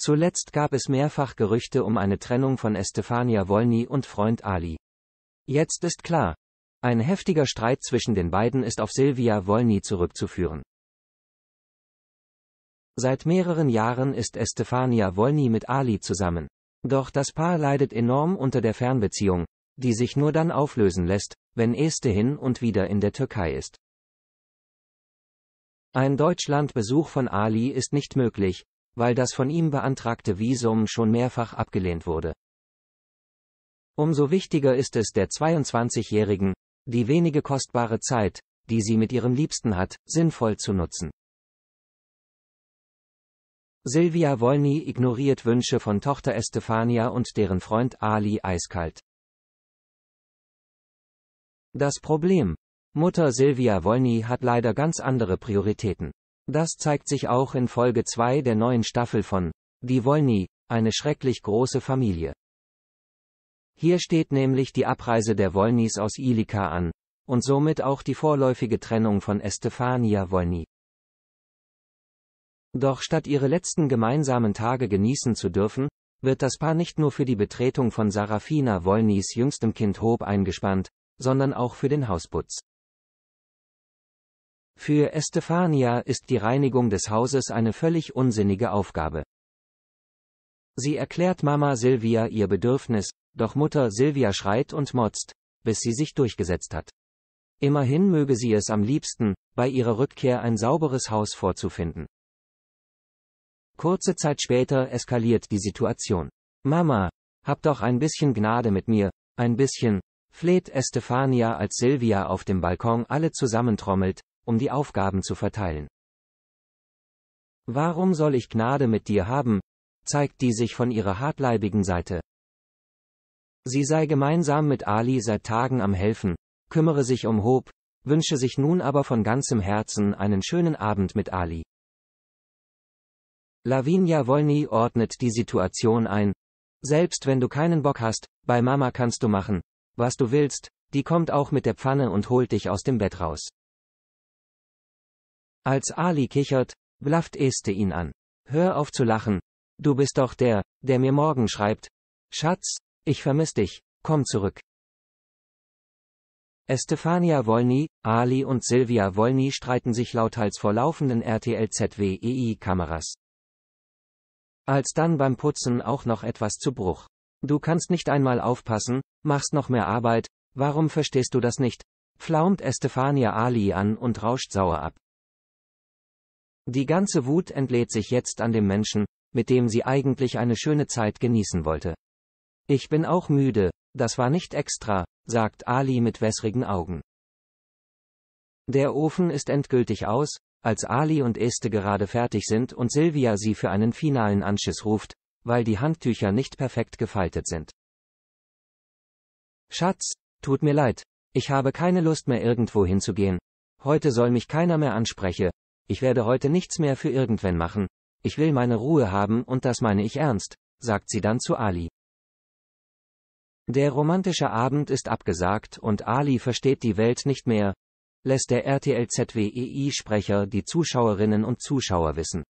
Zuletzt gab es mehrfach Gerüchte um eine Trennung von Estefania Wolny und Freund Ali. Jetzt ist klar. Ein heftiger Streit zwischen den beiden ist auf Silvia Wolny zurückzuführen. Seit mehreren Jahren ist Estefania Wolny mit Ali zusammen. Doch das Paar leidet enorm unter der Fernbeziehung, die sich nur dann auflösen lässt, wenn Este hin und wieder in der Türkei ist. Ein Deutschlandbesuch von Ali ist nicht möglich, weil das von ihm beantragte Visum schon mehrfach abgelehnt wurde. Umso wichtiger ist es der 22-Jährigen, die wenige kostbare Zeit, die sie mit ihrem Liebsten hat, sinnvoll zu nutzen. Silvia Wolny ignoriert Wünsche von Tochter Estefania und deren Freund Ali eiskalt. Das Problem. Mutter Silvia Wolny hat leider ganz andere Prioritäten. Das zeigt sich auch in Folge 2 der neuen Staffel von Die Wolny, eine schrecklich große Familie. Hier steht nämlich die Abreise der Wolnys aus Ilika an, und somit auch die vorläufige Trennung von Estefania Wolny. Doch statt ihre letzten gemeinsamen Tage genießen zu dürfen, wird das Paar nicht nur für die Betretung von Sarafina Wolnys jüngstem Kind Hope eingespannt, sondern auch für den Hausputz. Für Estefania ist die Reinigung des Hauses eine völlig unsinnige Aufgabe. Sie erklärt Mama Silvia ihr Bedürfnis, doch Mutter Silvia schreit und motzt, bis sie sich durchgesetzt hat. Immerhin möge sie es am liebsten, bei ihrer Rückkehr ein sauberes Haus vorzufinden. Kurze Zeit später eskaliert die Situation. Mama, hab doch ein bisschen Gnade mit mir, ein bisschen, fleht Estefania als Silvia auf dem Balkon alle zusammentrommelt, um die Aufgaben zu verteilen. Warum soll ich Gnade mit dir haben? zeigt die sich von ihrer hartleibigen Seite. Sie sei gemeinsam mit Ali seit Tagen am Helfen, kümmere sich um Hob, wünsche sich nun aber von ganzem Herzen einen schönen Abend mit Ali. Lavinia Wolny ordnet die Situation ein. Selbst wenn du keinen Bock hast, bei Mama kannst du machen, was du willst, die kommt auch mit der Pfanne und holt dich aus dem Bett raus. Als Ali kichert, blafft Este ihn an. Hör auf zu lachen. Du bist doch der, der mir morgen schreibt. Schatz, ich vermiss dich, komm zurück. Estefania Wolny, Ali und Silvia Wolny streiten sich lauthals vor laufenden RTL-ZWEI-Kameras. Als dann beim Putzen auch noch etwas zu Bruch. Du kannst nicht einmal aufpassen, machst noch mehr Arbeit, warum verstehst du das nicht? Pflaumt Estefania Ali an und rauscht sauer ab. Die ganze Wut entlädt sich jetzt an dem Menschen, mit dem sie eigentlich eine schöne Zeit genießen wollte. Ich bin auch müde, das war nicht extra, sagt Ali mit wässrigen Augen. Der Ofen ist endgültig aus, als Ali und Este gerade fertig sind und Silvia sie für einen finalen Anschiss ruft, weil die Handtücher nicht perfekt gefaltet sind. Schatz, tut mir leid, ich habe keine Lust mehr irgendwo hinzugehen, heute soll mich keiner mehr ansprechen, ich werde heute nichts mehr für irgendwen machen, ich will meine Ruhe haben und das meine ich ernst, sagt sie dann zu Ali. Der romantische Abend ist abgesagt und Ali versteht die Welt nicht mehr, lässt der RTL-ZWEI-Sprecher die Zuschauerinnen und Zuschauer wissen.